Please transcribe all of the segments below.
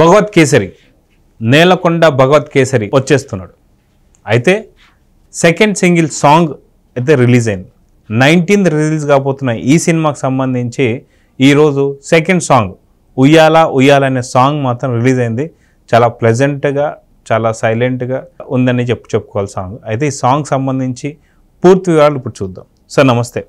భగవత్ కేసరి నేలకొండ భగవత్ కేసరి వచ్చేస్తున్నాడు అయితే second single song అయితే రిలీజ్ అయింది నైన్టీన్త్ రిలీజ్ కాబోతున్న ఈ సినిమాకి సంబంధించి ఈరోజు సెకండ్ సాంగ్ ఉయ్యాల ఉయ్యాల అనే సాంగ్ మాత్రం రిలీజ్ అయింది చాలా ప్లెజెంట్గా చాలా సైలెంట్గా ఉందని చెప్పు చెప్పుకోవాలి సాంగ్ అయితే ఈ సాంగ్ సంబంధించి పూర్తి వివరాలు ఇప్పుడు చూద్దాం సార్ నమస్తే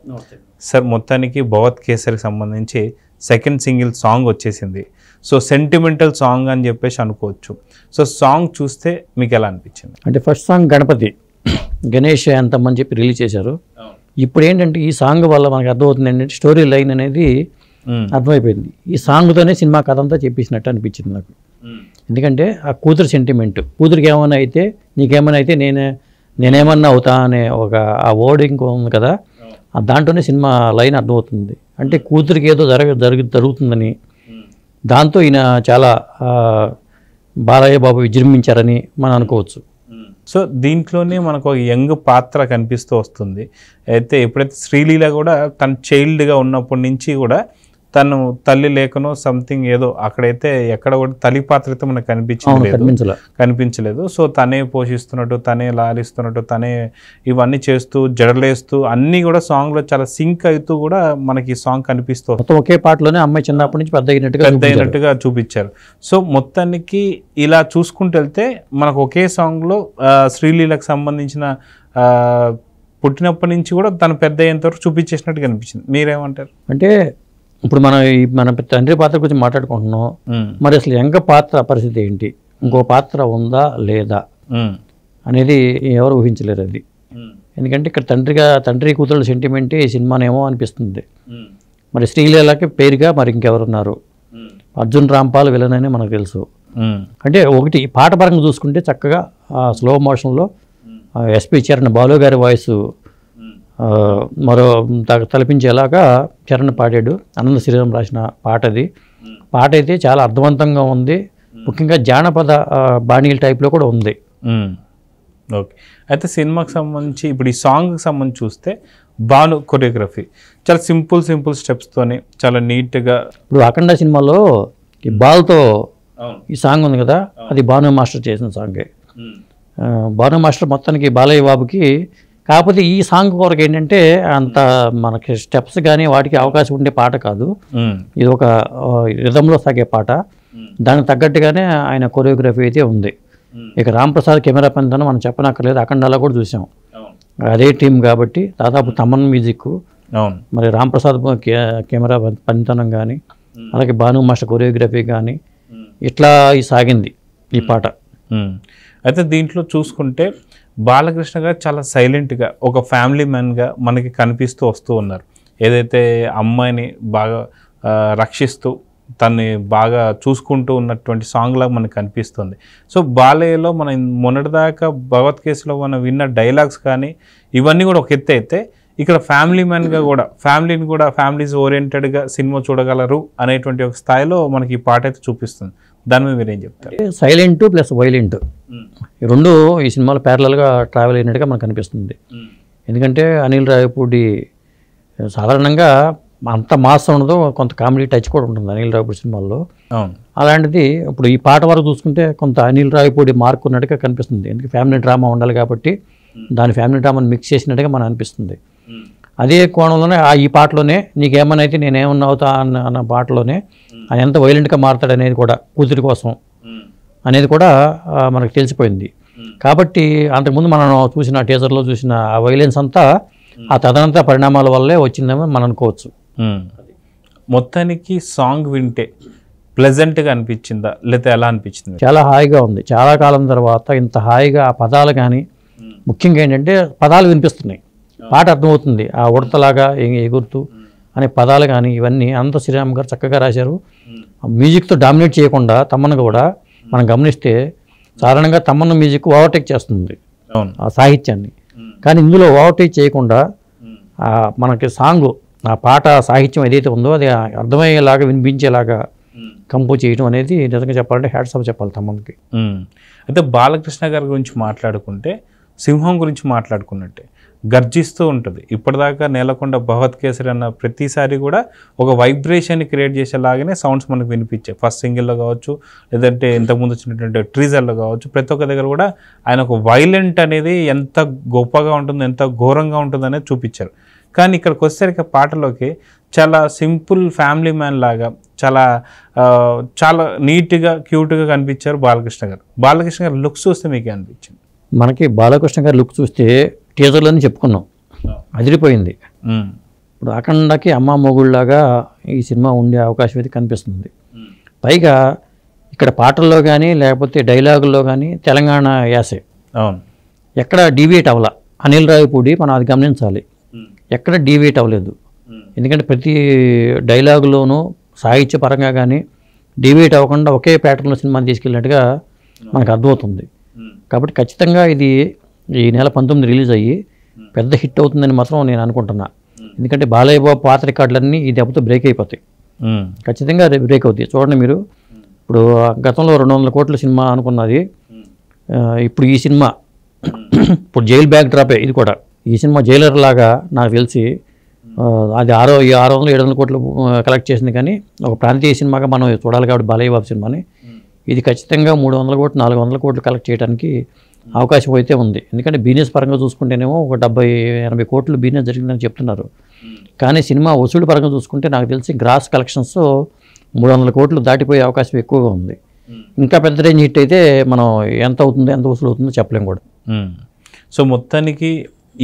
సార్ మొత్తానికి భగవత్ కేసరికి సంబంధించి సెకండ్ సింగిల్ సాంగ్ వచ్చేసింది సో సెంటిమెంటల్ సాంగ్ అని చెప్పేసి అనుకోవచ్చు సో సాంగ్ చూస్తే మీకు ఎలా అనిపించింది అంటే ఫస్ట్ సాంగ్ గణపతి గణేష్ ఎంతమ్మని చెప్పి రిలీజ్ చేశారు ఇప్పుడు ఏంటంటే ఈ సాంగ్ వల్ల మనకు అర్థమవుతుంది ఏంటంటే స్టోరీ లైన్ అనేది అర్థమైపోయింది ఈ సాంగ్తోనే సినిమా కథ అంతా చెప్పేసినట్టు అనిపించింది నాకు ఎందుకంటే ఆ కూతురు సెంటిమెంట్ కూతురికి ఏమైనా అయితే నీకేమైనా అయితే నేనే నేనేమన్నా అవుతా అనే ఒక ఆ ఓడింగ్ ఉంది కదా ఆ దాంట్లోనే సినిమా లైన్ అర్థమవుతుంది అంటే కూతురికి ఏదో జరగ జరుగు జరుగుతుందని దాంతో ఈయన చాలా బాలయ్య బాబు విజృంభించారని మనం అనుకోవచ్చు సో దీంట్లోనే మనకు ఒక యంగ్ పాత్ర కనిపిస్తూ వస్తుంది అయితే ఎప్పుడైతే శ్రీలీల కూడా తన చైల్డ్గా ఉన్నప్పటి నుంచి కూడా తను తల్లి లేకనో సంథింగ్ ఏదో అక్కడైతే ఎక్కడ కూడా తల్లి పాత్ర అయితే మనకు కనిపించలేదు కనిపించలేదు సో తనే పోషిస్తున్నట్టు తనే లాలిస్తున్నట్టు తనే ఇవన్నీ చేస్తూ జడలేస్తూ అన్నీ కూడా సాంగ్లో చాలా సింక్ అవుతూ కూడా మనకి సాంగ్ కనిపిస్తూ ఒకే పాటలోనే అమ్మాయి చిన్నప్పటి నుంచి పెద్ద అయినట్టుగా పెద్ద అయినట్టుగా చూపించారు సో మొత్తానికి ఇలా చూసుకుంటూ వెళ్తే మనకు ఒకే సాంగ్లో శ్రీలీలకు సంబంధించిన పుట్టినప్పటి నుంచి కూడా తను పెద్ద అయ్యేంతవరకు చూపించేసినట్టు కనిపించింది మీరేమంటారు అంటే ఇప్పుడు మనం మన తండ్రి పాత్ర గురించి మాట్లాడుకుంటున్నాం మరి అసలు ఎంక పాత్ర పరిస్థితి ఏంటి ఇంకో పాత్ర ఉందా లేదా అనేది ఎవరు ఊహించలేరు అది ఎందుకంటే ఇక్కడ తండ్రిగా తండ్రి కూతురుల సెంటిమెంటే ఈ సినిమానేమో అనిపిస్తుంది మరి శ్రీలీలకి పేరుగా మరి ఇంకెవరున్నారు అర్జున్ రాంపాల్ విలన్ అని మనకు తెలుసు అంటే ఒకటి పాట పరంగా చూసుకుంటే చక్కగా స్లో మోషన్లో ఎస్పి చరణ్ బాలు గారి వాయిస్ మరో తలపించేలాగా చరణ్ పాడాడు అనంత శ్రీరామ్ రాసిన పాట అది పాట అయితే చాలా అర్థవంతంగా ఉంది ముఖ్యంగా జానపద బాణీల టైప్లో కూడా ఉంది ఓకే అయితే సినిమాకి సంబంధించి ఇప్పుడు ఈ సాంగ్కి సంబంధించి చూస్తే బాను కొరియోగ్రఫీ చాలా సింపుల్ సింపుల్ స్టెప్స్తోని చాలా నీట్గా ఇప్పుడు అఖండ సినిమాలో ఈ బాల్తో ఈ సాంగ్ ఉంది కదా అది భాను మాస్టర్ చేసిన సాంగే భాను మాస్టర్ మొత్తానికి బాలయ్య బాబుకి కాకపోతే ఈ సాంగ్ కొరకు ఏంటంటే అంత మనకి స్టెప్స్ కానీ వాటికి అవకాశం ఉండే పాట కాదు ఇది ఒక రిధంలో సాగే పాట దానికి తగ్గట్టుగానే ఆయన కొరియోగ్రఫీ అయితే ఉంది ఇక రాంప్రసాద్ కెమెరా పనితనం మనం చెప్పనక్కర్లేదు అలా కూడా చూసాం అదే టీం కాబట్టి దాదాపు తమన్ మ్యూజిక్ మరి రాంప్రసాద్ కెమెరా పనితనం కానీ అలాగే భాను మాస్టర్ కొరియోగ్రఫీ కానీ ఇట్లా సాగింది ఈ పాట అయితే దీంట్లో చూసుకుంటే బాలకృష్ణ గారు చాలా సైలెంట్గా ఒక ఫ్యామిలీ మ్యాన్గా మనకి కనిపిస్తూ వస్తూ ఉన్నారు ఏదైతే అమ్మాయిని బాగా రక్షిస్తూ తన్ని బాగా చూసుకుంటూ ఉన్నటువంటి సాంగ్లా మనకు కనిపిస్తుంది సో బాలయ్యలో మనం మొన్నటిదాకా భగవత్ కేసులో మనం విన్న డైలాగ్స్ కానీ ఇవన్నీ కూడా ఒక ఎత్తే అయితే ఇక్కడ ఫ్యామిలీ మ్యాన్గా కూడా ఫ్యామిలీని కూడా ఫ్యామిలీస్ ఓరియంటెడ్గా సినిమా చూడగలరు అనేటువంటి ఒక స్థాయిలో మనకి ఈ పాట అయితే చూపిస్తుంది దాని మీద మీరు ఏం చెప్తారు సైలెంట్ ప్లస్ వైలెంట్ ఈ రెండు ఈ సినిమాలు ప్యారలల్గా ట్రావెల్ అయినట్టుగా మనకు అనిపిస్తుంది ఎందుకంటే అనిల్ రాయపూడి సాధారణంగా అంత మాస్ ఉండదు కొంత కామెడీ టచ్ కూడా ఉంటుంది అనిల్ రాయపూడి సినిమాల్లో అలాంటిది ఇప్పుడు ఈ పాట వరకు చూసుకుంటే కొంత అనిల్ రాయపూడి మార్క్ ఉన్నట్టుగా కనిపిస్తుంది ఎందుకంటే ఫ్యామిలీ డ్రామా ఉండాలి కాబట్టి దాని ఫ్యామిలీ డ్రామాని మిక్స్ చేసినట్టుగా మనకు అనిపిస్తుంది అదే కోణంలోనే ఆ ఈ పాటలోనే అయితే నేనేమన్నా అవుతా అన్న అన్న పాటలోనే ఆయన ఎంత వైలెంట్గా మారుతాడు అనేది కూడా కూతురి కోసం అనేది కూడా మనకు తెలిసిపోయింది కాబట్టి అంతకుముందు మనం చూసిన టీజర్లో చూసిన ఆ వైలెన్స్ అంతా ఆ తదనంత పరిణామాల వల్లే వచ్చిందని మనం అనుకోవచ్చు మొత్తానికి సాంగ్ వింటే ప్లెజెంట్గా అనిపించిందా లేకపోతే ఎలా అనిపించింది చాలా హాయిగా ఉంది చాలా కాలం తర్వాత ఇంత హాయిగా ఆ పదాలు కానీ ముఖ్యంగా ఏంటంటే పదాలు వినిపిస్తున్నాయి పాట అర్థమవుతుంది ఆ ఉడతలాగా ఎగురుతూ అనే పదాలు కానీ ఇవన్నీ అనంత శ్రీరామ్ గారు చక్కగా రాశారు మ్యూజిక్తో డామినేట్ చేయకుండా తమ్మను కూడా మనం గమనిస్తే సాధారణంగా తమ్మను మ్యూజిక్ ఓవర్టేక్ చేస్తుంది ఆ సాహిత్యాన్ని కానీ ఇందులో ఓవర్టేక్ చేయకుండా మనకి సాంగ్ ఆ పాట సాహిత్యం ఏదైతే ఉందో అది అర్థమయ్యేలాగా వినిపించేలాగా కంపోజ్ చేయడం అనేది నిజంగా చెప్పాలంటే హ్యాట్స్ ఆఫ్ చెప్పాలి తమ్మకి అయితే బాలకృష్ణ గారి గురించి మాట్లాడుకుంటే సింహం గురించి మాట్లాడుకున్నట్టే గర్జిస్తూ ఉంటుంది ఇప్పటిదాకా నేలకొండ భగవత్ కేసరి అన్న ప్రతిసారి కూడా ఒక వైబ్రేషన్ క్రియేట్ చేసేలాగానే సౌండ్స్ మనకు వినిపించాయి ఫస్ట్ సింగిల్లో కావచ్చు లేదంటే ఇంతకుముందు వచ్చినటువంటి ట్రీజర్లో కావచ్చు ప్రతి ఒక్క దగ్గర కూడా ఆయన ఒక వైలెంట్ అనేది ఎంత గొప్పగా ఉంటుందో ఎంత ఘోరంగా ఉంటుందో అనేది చూపించారు కానీ ఇక్కడికి వచ్చేసరికి పాటలోకి చాలా సింపుల్ ఫ్యామిలీ మ్యాన్ లాగా చాలా చాలా నీట్గా క్యూట్గా కనిపించారు బాలకృష్ణ గారు బాలకృష్ణ గారు లుక్ చూస్తే మీకే అనిపించింది మనకి బాలకృష్ణ గారి లుక్ చూస్తే అని చెప్పుకున్నాం అదిరిపోయింది ఇప్పుడు అఖండకి అమ్మ మొగుళ్ళలాగా ఈ సినిమా ఉండే అవకాశం అయితే కనిపిస్తుంది పైగా ఇక్కడ పాటల్లో కానీ లేకపోతే డైలాగుల్లో కానీ తెలంగాణ యాసే ఎక్కడ డివియేట్ అవ్వాల అనిల్ రాయపూడి మనం అది గమనించాలి ఎక్కడ డివియేట్ అవ్వలేదు ఎందుకంటే ప్రతి డైలాగులోనూ సాహిత్యపరంగా కానీ డివియేట్ అవ్వకుండా ఒకే ప్యాటర్న్లో సినిమాని తీసుకెళ్ళినట్టుగా మనకు అర్థమవుతుంది కాబట్టి ఖచ్చితంగా ఇది ఈ నెల పంతొమ్మిది రిలీజ్ అయ్యి పెద్ద హిట్ అవుతుందని మాత్రం నేను అనుకుంటున్నా ఎందుకంటే బాలయ్య బాబు పాత రికార్డులన్నీ ఈ దెబ్బతో బ్రేక్ అయిపోతాయి ఖచ్చితంగా బ్రేక్ అవుతాయి చూడండి మీరు ఇప్పుడు గతంలో రెండు వందల కోట్ల సినిమా అనుకున్నది ఇప్పుడు ఈ సినిమా ఇప్పుడు జైలు బ్యాక్ డ్రాపే ఇది కూడా ఈ సినిమా జైలర్ లాగా నాకు తెలిసి అది ఆరో ఈ ఆరు వందలు ఏడు వందల కోట్లు కలెక్ట్ చేసింది కానీ ఒక ప్రాంతీయ సినిమాగా మనం చూడాలి కాబట్టి బాలయ్య బాబు సినిమాని ఇది ఖచ్చితంగా మూడు వందల కోట్లు నాలుగు వందల కోట్లు కలెక్ట్ చేయడానికి అవకాశం అయితే ఉంది ఎందుకంటే బిజినెస్ పరంగా చూసుకుంటేనేమో ఒక డెబ్బై ఎనభై కోట్లు బిజినెస్ జరిగిందని చెప్తున్నారు కానీ సినిమా వసూలు పరంగా చూసుకుంటే నాకు తెలిసి గ్రాస్ కలెక్షన్స్ మూడు వందల కోట్లు దాటిపోయే అవకాశం ఎక్కువగా ఉంది ఇంకా పెద్ద రేంజ్ హిట్ అయితే మనం ఎంత అవుతుందో ఎంత వసూలు అవుతుందో చెప్పలేం కూడా సో మొత్తానికి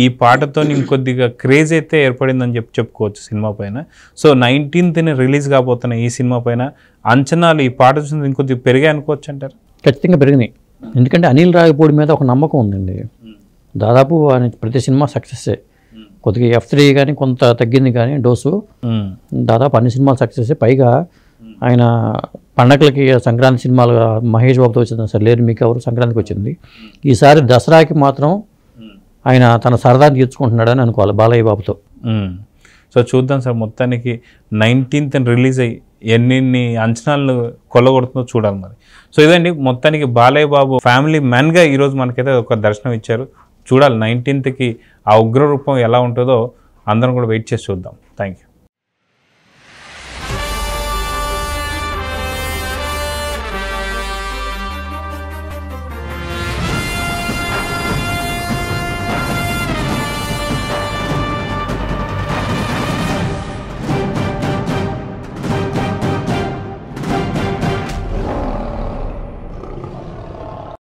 ఈ పాటతో ఇంకొద్దిగా క్రేజ్ అయితే ఏర్పడిందని చెప్పి చెప్పుకోవచ్చు సినిమా పైన సో నైన్టీన్త్ని రిలీజ్ కాబోతున్న ఈ సినిమా పైన అంచనాలు ఈ పాట చూసిన ఇంకొద్దిగా పెరిగాయి అనుకోవచ్చు అంటారు ఖచ్చితంగా పెరిగినాయి ఎందుకంటే అనిల్ రాయపూడి మీద ఒక నమ్మకం ఉందండి దాదాపు ఆయన ప్రతి సినిమా సక్సెస్సే కొద్దిగా ఎఫ్ త్రీ కానీ కొంత తగ్గింది కానీ డోసు దాదాపు అన్ని సినిమాలు సక్సెస్ పైగా ఆయన పండగలకి సంక్రాంతి సినిమాలు మహేష్ బాబుతో వచ్చింది సార్ లేరు మీకు ఎవరు సంక్రాంతికి వచ్చింది ఈసారి దసరాకి మాత్రం ఆయన తన సరదా తీర్చుకుంటున్నాడని అనుకోవాలి బాలయ్య బాబుతో సో చూద్దాం సార్ మొత్తానికి నైన్టీన్త్ రిలీజ్ అయ్యి ఎన్ని అంచనాలు కొల్లగొడుతుందో చూడాలి మరి సో ఇదండి మొత్తానికి బాలయ్య బాబు ఫ్యామిలీ మ్యాన్గా ఈరోజు మనకైతే ఒక దర్శనం ఇచ్చారు చూడాలి నైన్టీన్త్కి ఆ ఉగ్రరూపం ఎలా ఉంటుందో అందరం కూడా వెయిట్ చేసి చూద్దాం థ్యాంక్ యూ